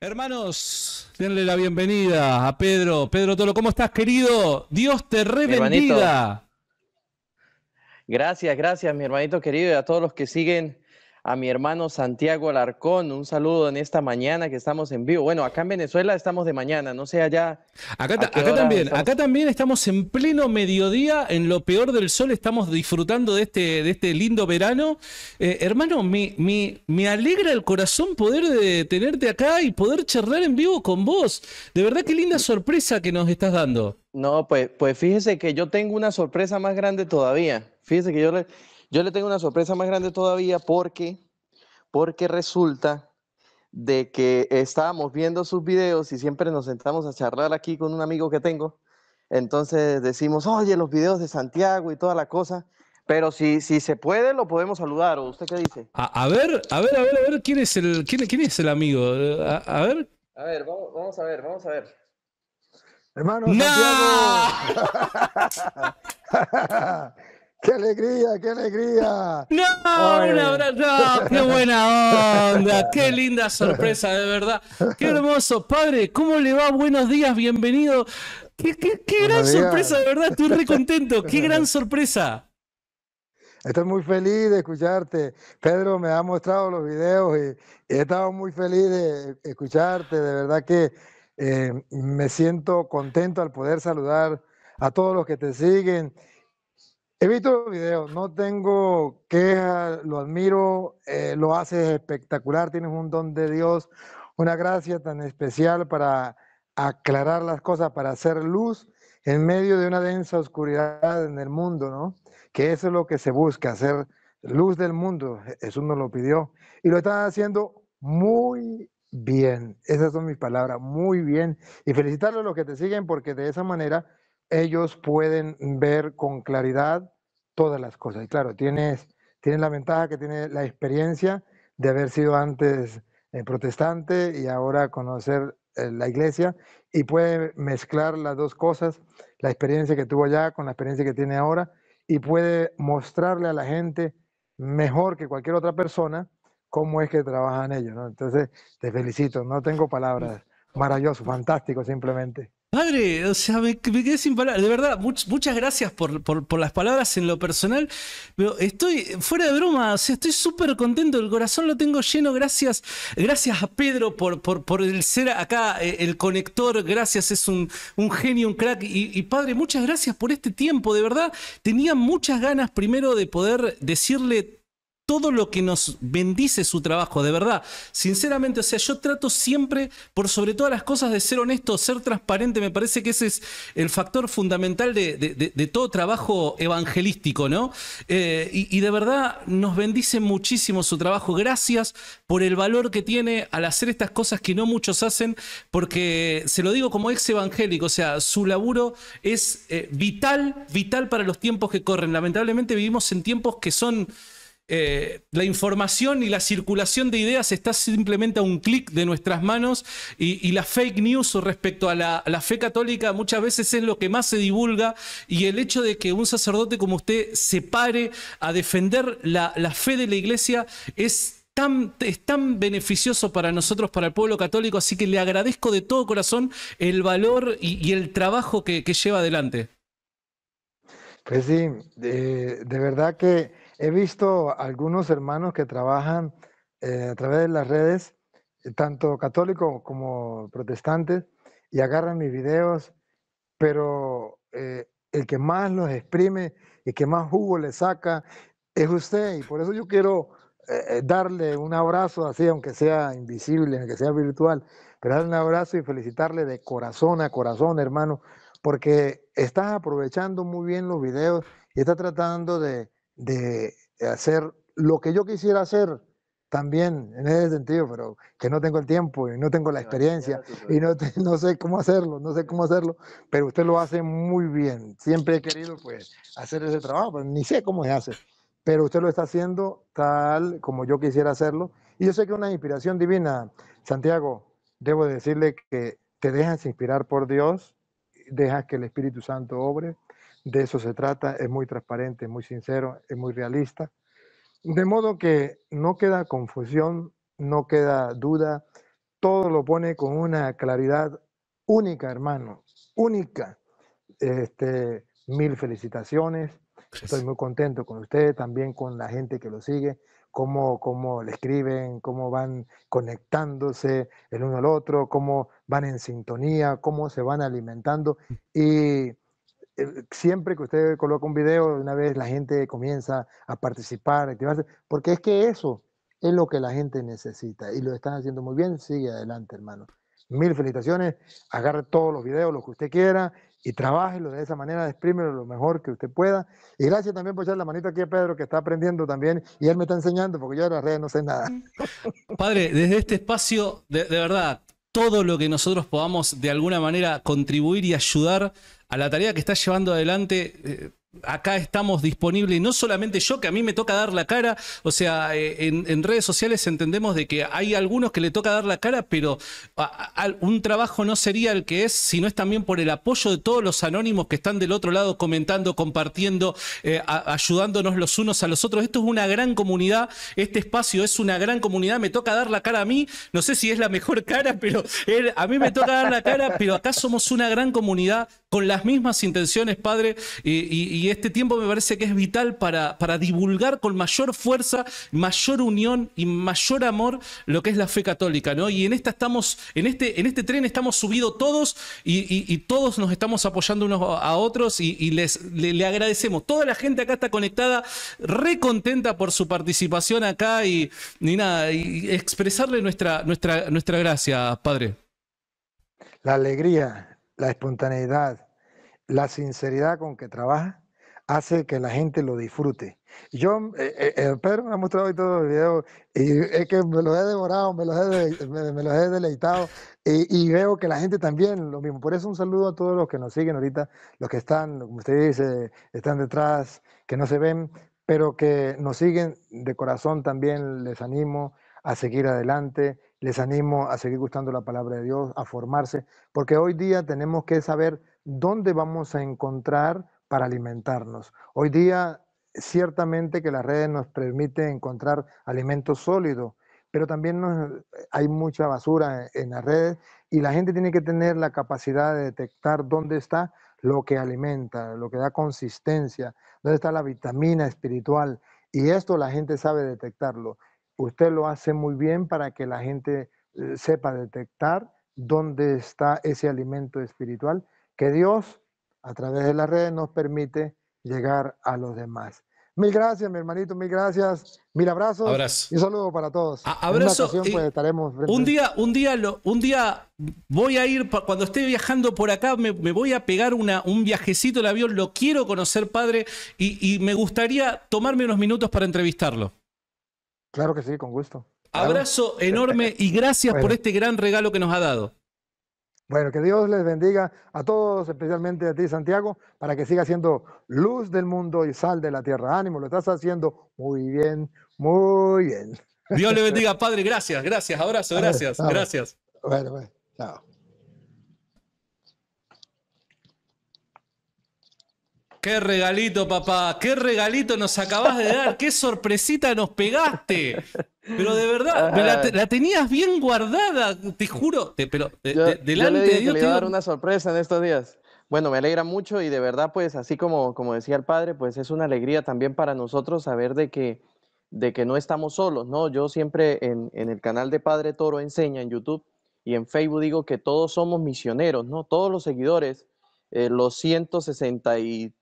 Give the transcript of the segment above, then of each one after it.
Hermanos, denle la bienvenida a Pedro. Pedro Tolo, ¿cómo estás, querido? Dios te bendiga. Gracias, gracias, mi hermanito querido, y a todos los que siguen a mi hermano Santiago Alarcón. Un saludo en esta mañana que estamos en vivo. Bueno, acá en Venezuela estamos de mañana, no sé allá. Acá, también, estamos... acá también estamos en pleno mediodía, en lo peor del sol, estamos disfrutando de este, de este lindo verano. Eh, hermano, me, me, alegra el corazón poder de eh, tenerte acá y poder charlar en vivo con vos. De verdad, qué linda sorpresa que nos estás dando. No, pues, pues fíjese que yo tengo una sorpresa más grande todavía. Fíjese que yo yo le tengo una sorpresa más grande todavía porque porque resulta de que estábamos viendo sus videos y siempre nos sentamos a charlar aquí con un amigo que tengo. Entonces decimos, oye, los videos de Santiago y toda la cosa. Pero si, si se puede, lo podemos saludar. ¿O usted qué dice? A, ver, a ver, a ver, a ver, ¿quién es el, quién, es el amigo? A, ver. A ver, vamos, a ver, vamos a ver. Hermano, ¡No! ¡Qué alegría, qué alegría! ¡No! ¡Un abrazo! ¡Qué buena onda! ¡Qué linda sorpresa, de verdad! ¡Qué hermoso! Padre, ¿cómo le va? Buenos días, bienvenido. ¡Qué, gran sorpresa, de verdad! Estoy re contento. ¡Qué gran sorpresa! Estoy muy feliz de escucharte. Pedro me ha mostrado los videos y, he estado muy feliz de escucharte. De verdad que eh, me siento contento al poder saludar a todos los que te siguen He visto los videos, no tengo quejas, lo admiro, eh, lo haces espectacular, tienes un don de Dios, una gracia tan especial para aclarar las cosas, para hacer luz en medio de una densa oscuridad en el mundo, ¿no? Que eso es lo que se busca, hacer luz del mundo, Jesús nos lo pidió, y lo estás haciendo muy bien, esas son mis palabras, muy bien, y felicitarlos a los que te siguen porque de esa manera ellos pueden ver con claridad todas las cosas. Y claro, tienes, tienes la ventaja que tiene la experiencia de haber sido antes eh, protestante y ahora conocer eh, la iglesia y puede mezclar las dos cosas, la experiencia que tuvo allá con la experiencia que tiene ahora y puede mostrarle a la gente mejor que cualquier otra persona cómo es que trabajan ellos. Entonces, te felicito, no tengo palabras. Maravilloso, fantástico simplemente. Padre, o sea, me, quedé sin palabras. De verdad, muchas gracias por, por, las palabras en lo personal. Pero estoy fuera de broma, o sea, estoy súper contento. El corazón lo tengo lleno. Gracias, gracias a Pedro por, por, el ser acá, eh, el conector. Gracias, es un, genio, un crack. y, padre, muchas gracias por este tiempo. De verdad, tenía muchas ganas primero de poder decirle todo lo que nos bendice su trabajo, de verdad. Sinceramente, o sea, yo trato siempre, por sobre todas las cosas, de ser honesto, ser transparente. Me parece que ese es el factor fundamental de, todo trabajo evangelístico, ¿no? Eh, y, de verdad nos bendice muchísimo su trabajo. Gracias por el valor que tiene al hacer estas cosas que no muchos hacen, porque se lo digo como ex evangélico, o sea, su laburo es eh, vital, vital para los tiempos que corren. Lamentablemente vivimos en tiempos que son... Eh, la información y la circulación de ideas está simplemente a un clic de nuestras manos y, la fake news respecto a la, fe católica muchas veces es lo que más se divulga y el hecho de que un sacerdote como usted se pare a defender la, fe de la iglesia es Tan, es tan beneficioso para nosotros, para el pueblo católico, así que le agradezco de todo corazón el valor y, el trabajo que, lleva adelante. Pues sí, de verdad que He visto algunos hermanos que trabajan eh, a través de las redes, eh, tanto católicos como protestantes, y agarran mis videos, pero eh, el que más los exprime, el que más jugo le saca, es usted. Y por eso yo quiero darle un abrazo así, aunque sea invisible, aunque sea virtual, pero darle un abrazo y felicitarle de corazón a corazón, hermano, porque estás aprovechando muy bien los videos y estás tratando de de hacer lo que yo quisiera hacer también en ese sentido, pero que no tengo el tiempo y no tengo la experiencia y no, sé cómo hacerlo, no sé cómo hacerlo, pero usted lo hace muy bien. Siempre he querido pues hacer ese trabajo, ni sé cómo se hace, pero usted lo está haciendo tal como yo quisiera hacerlo y yo sé que una inspiración divina, Santiago, debo decirle que te dejas inspirar por Dios, dejas que el Espíritu Santo obre de eso se trata, es muy transparente, muy sincero, es muy realista. De modo que no queda confusión, no queda duda, todo lo pone con una claridad única, hermano, única. Este, mil felicitaciones, estoy muy contento con usted, también con la gente que lo sigue, cómo, cómo le escriben, cómo van conectándose el uno al otro, cómo van en sintonía, cómo se van alimentando mm. y eh, siempre que usted coloca un video, una vez la gente comienza a participar, activarse, porque es que eso es lo que la gente necesita y lo están haciendo muy bien. Sigue adelante, hermano. Mil felicitaciones. Agarre todos los videos, los que usted quiera y trabájelo de esa manera, exprímelo lo mejor que usted pueda. Y gracias también por echar la manita aquí a Pedro, que está aprendiendo también y él me está enseñando porque yo de las redes no sé nada. Padre, desde este espacio, de verdad, todo lo que nosotros podamos de alguna manera contribuir y ayudar a la tarea que está llevando adelante eh, acá estamos disponibles, no solamente yo, que a mí me toca dar la cara, o sea, eh, en, redes sociales entendemos de que hay algunos que le toca dar la cara, pero un trabajo no sería el que es sino es también por el apoyo de todos los anónimos que están del otro lado comentando, compartiendo, eh, ayudándonos los unos a los otros. Esto es una gran comunidad, este espacio es una gran comunidad, me toca dar la cara a mí, no sé si es la mejor cara, pero a mí me toca dar la cara, pero acá somos una gran comunidad con las mismas intenciones, padre, y este tiempo me parece que es vital para, para divulgar con mayor fuerza, mayor unión y mayor amor lo que es la fe católica, ¿no? Y en esta estamos, en este, en este tren estamos subidos todos y, todos nos estamos apoyando unos a otros y, les le, agradecemos. Toda la gente acá está conectada, re contenta por su participación acá y, nada, y expresarle nuestra, nuestra, nuestra gracia, Padre. La alegría, la espontaneidad, la sinceridad con que trabaja hace que la gente lo disfrute. Yo, mm, eh, eh, eh, Pedro me ha mostrado hoy todos los videos y es que me los he devorado, me los he, deleitado y, y, veo que la gente también lo mismo. Por eso un saludo a todos los que nos siguen ahorita, los que están, como usted dice, están detrás, que no se ven, pero que nos siguen de corazón también. Les animo a seguir adelante, les animo a seguir gustando la palabra de Dios, a formarse, porque hoy día tenemos que saber dónde vamos a encontrar para alimentarnos. Hoy día, ciertamente que las redes nos permiten encontrar alimentos sólidos, pero también eh, hay mucha basura en, en, las redes y la gente tiene que tener la capacidad de detectar dónde está lo que alimenta, lo que da consistencia, dónde está la vitamina espiritual. Y esto la gente sabe detectarlo. Usted lo hace muy bien para que la gente eh, sepa detectar dónde está ese alimento espiritual que Dios a través de la red nos permite llegar a los demás. Mil gracias, mi hermanito, mil gracias. Mil abrazos. Y un saludo para todos. abrazo. Pues, un día, un día, un día voy a ir, cuando esté viajando por acá, me, voy a pegar un viajecito el avión. Lo quiero conocer, padre, y, me gustaría tomarme unos minutos para entrevistarlo. Claro que sí, con gusto. Abrazo enorme y gracias por este gran regalo que nos ha dado. Bueno, que Dios les bendiga a todos, especialmente a ti, Santiago, para que siga siendo luz del mundo y sal de la tierra. Ánimo, lo estás haciendo muy bien, muy bien. Dios le bendiga, Padre. Gracias, gracias. Abrazo, gracias, gracias. Bueno, bueno, chao. Qué regalito, papá. Qué regalito nos acabas de dar. Qué sorpresita nos pegaste. Pero de verdad, la, tenías bien guardada, te juro. pero delante de Dios. te iba a dar una sorpresa en estos días. Bueno, me alegra mucho y de verdad, pues así como, como decía el padre, pues es una alegría también para nosotros saber de que, de que no estamos solos, ¿no? Yo siempre en, el canal de Padre Toro Enseña en YouTube y en Facebook digo que todos somos misioneros, ¿no? Todos los seguidores, eh, los 160 y,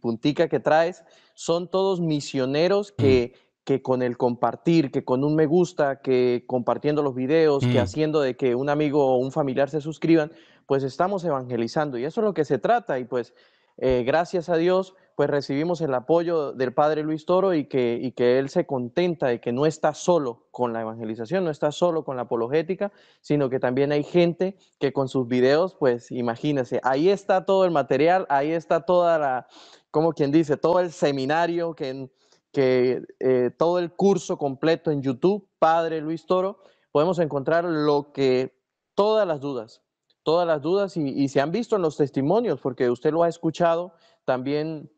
puntica que traes, son todos misioneros mm. que que con el compartir, que con un me gusta, que compartiendo los videos, que mm. haciendo de que un amigo o un familiar se suscriban, pues estamos evangelizando y eso es lo que se trata y pues eh, gracias a Dios pues recibimos el apoyo del Padre Luis Toro y que, y que él se contenta de que no está solo con la evangelización, no está solo con la apologética, sino que también hay gente que con sus videos, pues imagínense, ahí está todo el material, ahí está toda la, como quien dice, todo el seminario que... En, que eh, todo el curso completo en YouTube, Padre Luis Toro, podemos encontrar lo que todas las dudas, todas las dudas y, se han visto en los testimonios, porque usted lo ha escuchado, también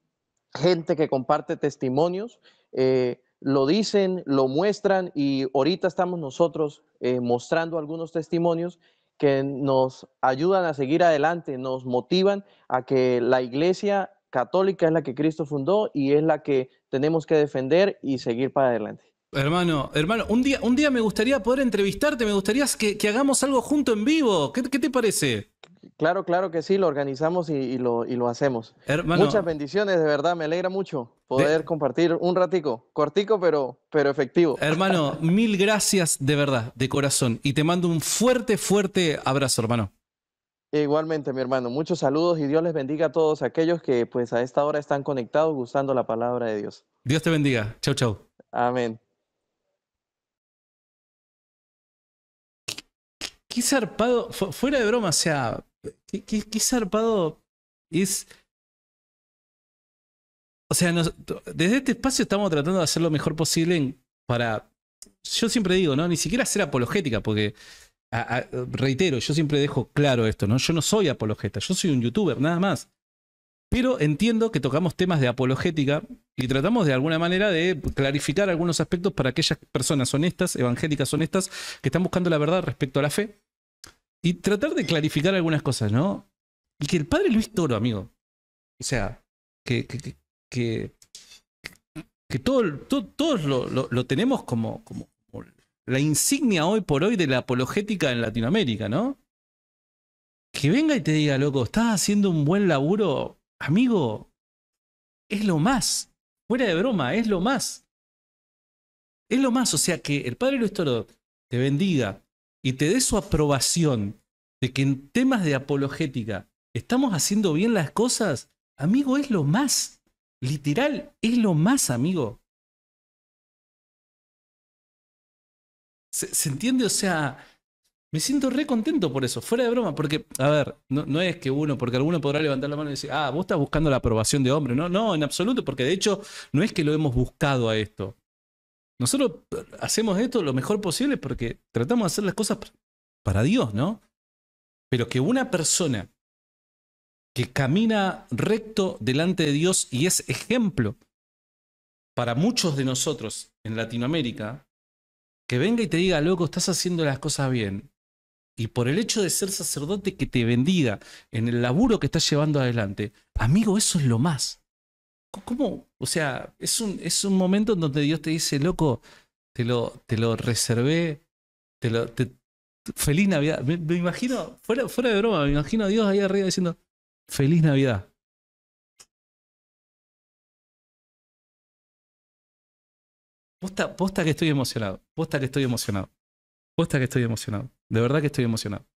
gente que comparte testimonios, eh, lo dicen, lo muestran y ahorita estamos nosotros eh, mostrando algunos testimonios que nos ayudan a seguir adelante, nos motivan a que la iglesia católica es la que Cristo fundó y es la que tenemos que defender y seguir para adelante. Hermano, hermano, un día, un día me gustaría poder entrevistarte, me gustaría que, hagamos algo junto en vivo. ¿Qué, te parece? Claro, claro que sí, lo organizamos y, lo, hacemos. Muchas bendiciones, de verdad, me alegra mucho poder compartir un ratico, cortico pero, pero efectivo. Hermano, mil gracias de verdad, de corazón, y te mando un fuerte, fuerte abrazo, hermano. Igualmente, mi hermano, muchos saludos y Dios les bendiga a todos aquellos que pues a esta hora están conectados gustando la palabra de Dios. Dios te bendiga. Chau, chau. Amén. Qué zarpado, fuera de broma, o sea, qué, zarpado es... O sea, desde este espacio estamos tratando de hacer lo mejor posible para... Yo siempre digo, ¿no? Ni siquiera ser apologética, porque reitero, yo siempre dejo claro esto, ¿no? Yo no soy apologeta, yo soy un youtuber, nada más. Pero entiendo que tocamos temas de apologética y tratamos de alguna manera de clarificar algunos aspectos para aquellas personas honestas, evangélicas honestas, que están buscando la verdad respecto a la fe. Y tratar de clarificar algunas cosas, ¿no? Y que el padre Luis Toro, amigo. O sea, que, que, que, que todo, todo, todos lo, lo, lo, tenemos como, como, la insignia hoy por hoy de la apologética en Latinoamérica, ¿no? Que venga y te diga, loco, estás haciendo un buen laburo, amigo, es lo más. Fuera de broma, es lo más. Es lo más, o sea, que el Padre Luis Toro te bendiga y te dé su aprobación de que en temas de apologética estamos haciendo bien las cosas, amigo, es lo más. Literal, es lo más, amigo. ¿Se, entiende? O sea, me siento re contento por eso, fuera de broma, porque, a ver, no, no, es que uno, porque alguno podrá levantar la mano y decir, ah, vos estás buscando la aprobación de hombre. No, no, en absoluto, porque de hecho no es que lo hemos buscado a esto. Nosotros hacemos esto lo mejor posible porque tratamos de hacer las cosas para Dios, ¿no? Pero que una persona que camina recto delante de Dios y es ejemplo para muchos de nosotros en Latinoamérica, que venga y te diga, loco, estás haciendo las cosas bien. Y por el hecho de ser sacerdote que te bendiga en el laburo que estás llevando adelante, amigo, eso es lo más. ¿Cómo? O sea, es un, es un momento en donde Dios te dice, loco, te lo, te lo reservé, te lo, feliz Navidad. Me, imagino, fuera, fuera de broma, me imagino a Dios ahí arriba diciendo, feliz Navidad. Posta, que estoy emocionado. Posta que estoy emocionado. Posta que estoy emocionado. De verdad que estoy emocionado.